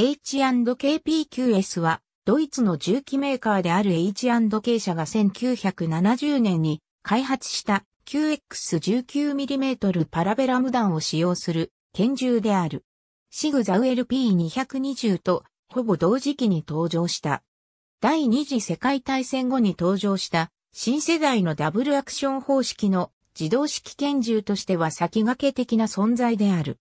H&KPQS は、ドイツの重機メーカーである H&K 社が1970年に開発した QX19mm パラベラム弾を使用する拳銃である。シグザウ LP220 とほぼ同時期に登場した。第二次世界大戦後に登場した新世代のダブルアクション方式の自動式拳銃としては先駆け的な存在である。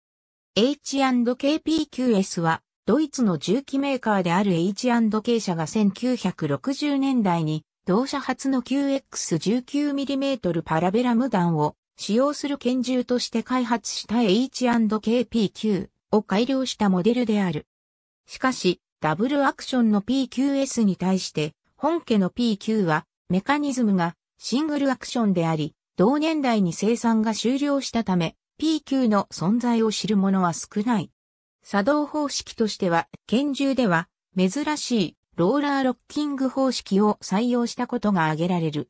H&KPQS はドイツの重機メーカーである H&K 社が1960年代に同社初の QX19mm パラベラム弾を使用する拳銃として開発した H&KP9 を改良したモデルである。しかし、ダブルアクションの PQS に対して本家の PQ はメカニズムがシングルアクションであり、同年代に生産が終了したため、PQ の存在を知る者は少ない。作動方式としては、拳銃では、珍しいローラーロッキング方式を採用したことが挙げられる。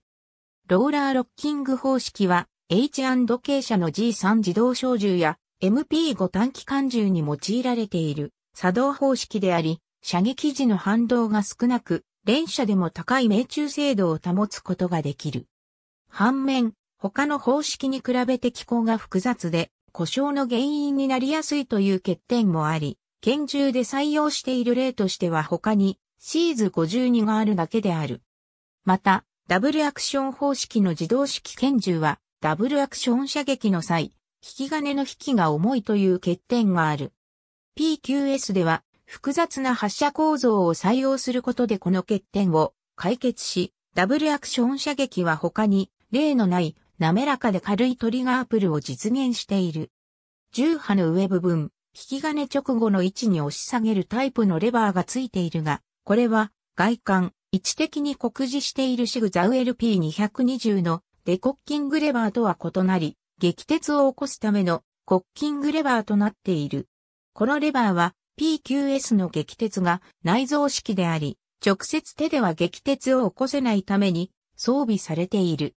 ローラーロッキング方式は、H&K 社の G3 自動小銃や MP5 短期間銃に用いられている作動方式であり、射撃時の反動が少なく、連射でも高い命中精度を保つことができる。反面、他の方式に比べて機構が複雑で、故障の原因になりやすいという欠点もあり、拳銃で採用している例としては他に、シーズ52があるだけである。また、ダブルアクション方式の自動式拳銃は、ダブルアクション射撃の際、引き金の引きが重いという欠点がある。PQS では、複雑な発射構造を採用することでこの欠点を解決し、ダブルアクション射撃は他に例のない滑らかで軽いトリガープルを実現している。重波の上部分、引き金直後の位置に押し下げるタイプのレバーがついているが、これは外観、位置的に酷似しているシグザウ LP220 のデコッキングレバーとは異なり、激鉄を起こすためのコッキングレバーとなっている。このレバーは PQS の激鉄が内蔵式であり、直接手では激鉄を起こせないために装備されている。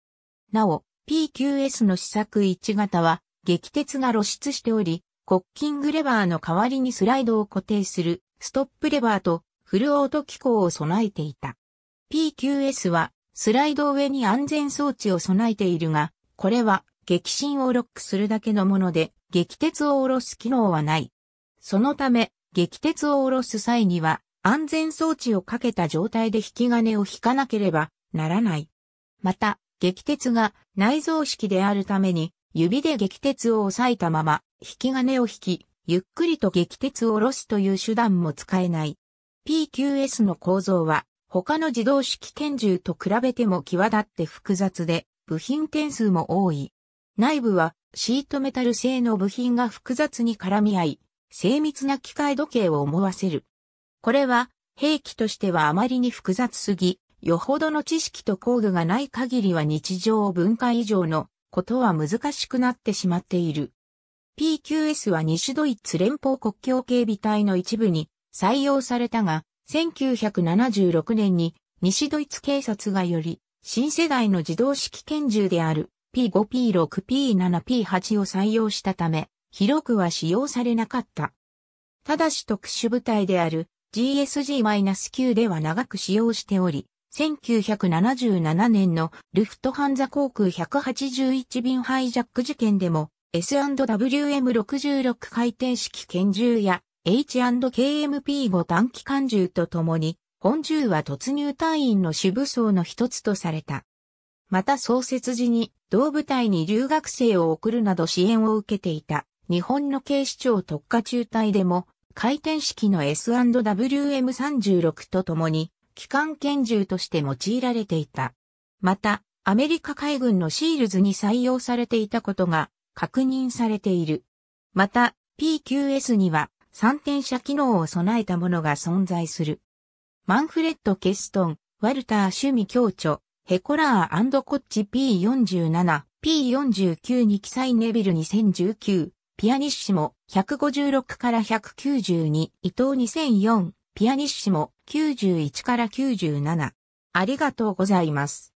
なお、PQS の試作1型は、激鉄が露出しており、コッキングレバーの代わりにスライドを固定するストップレバーとフルオート機構を備えていた。PQS はスライド上に安全装置を備えているが、これは激震をロックするだけのもので、激鉄を下ろす機能はない。そのため、激鉄を下ろす際には、安全装置をかけた状態で引き金を引かなければならない。また、撃鉄が内臓式であるために、指で撃鉄を押さえたまま、引き金を引き、ゆっくりと撃鉄を下ろすという手段も使えない。PQS の構造は、他の自動式拳銃と比べても際立って複雑で、部品点数も多い。内部はシートメタル製の部品が複雑に絡み合い、精密な機械時計を思わせる。これは兵器としてはあまりに複雑すぎ、よほどの知識と工具がない限りは日常分解以上のことは難しくなってしまっている。PQS は西ドイツ連邦国境警備隊の一部に採用されたが、1976年に西ドイツ警察がより新世代の自動式拳銃である P5P6P7P8 を採用したため、広くは使用されなかった。ただし特殊部隊である GSG-9 では長く使用しており、1977年のルフトハンザ航空181便ハイジャック事件でも S&WM66 回転式拳銃や H&KMP5 短期間銃とともに本銃は突入隊員の主武装の一つとされた。また創設時に同部隊に留学生を送るなど支援を受けていた日本の警視庁特化中隊でも回転式の S&WM36 とともに機関拳銃として用いられていた。また、アメリカ海軍のシールズに採用されていたことが確認されている。また、PQS には三転射機能を備えたものが存在する。マンフレッド・ケストン、ワルター・シュミ教著、ヘコラーコッチ P47、P49 に記載ネビル2019、ピアニッシモ156から192、伊藤2004、ピアニッシモ91から97。ありがとうございます。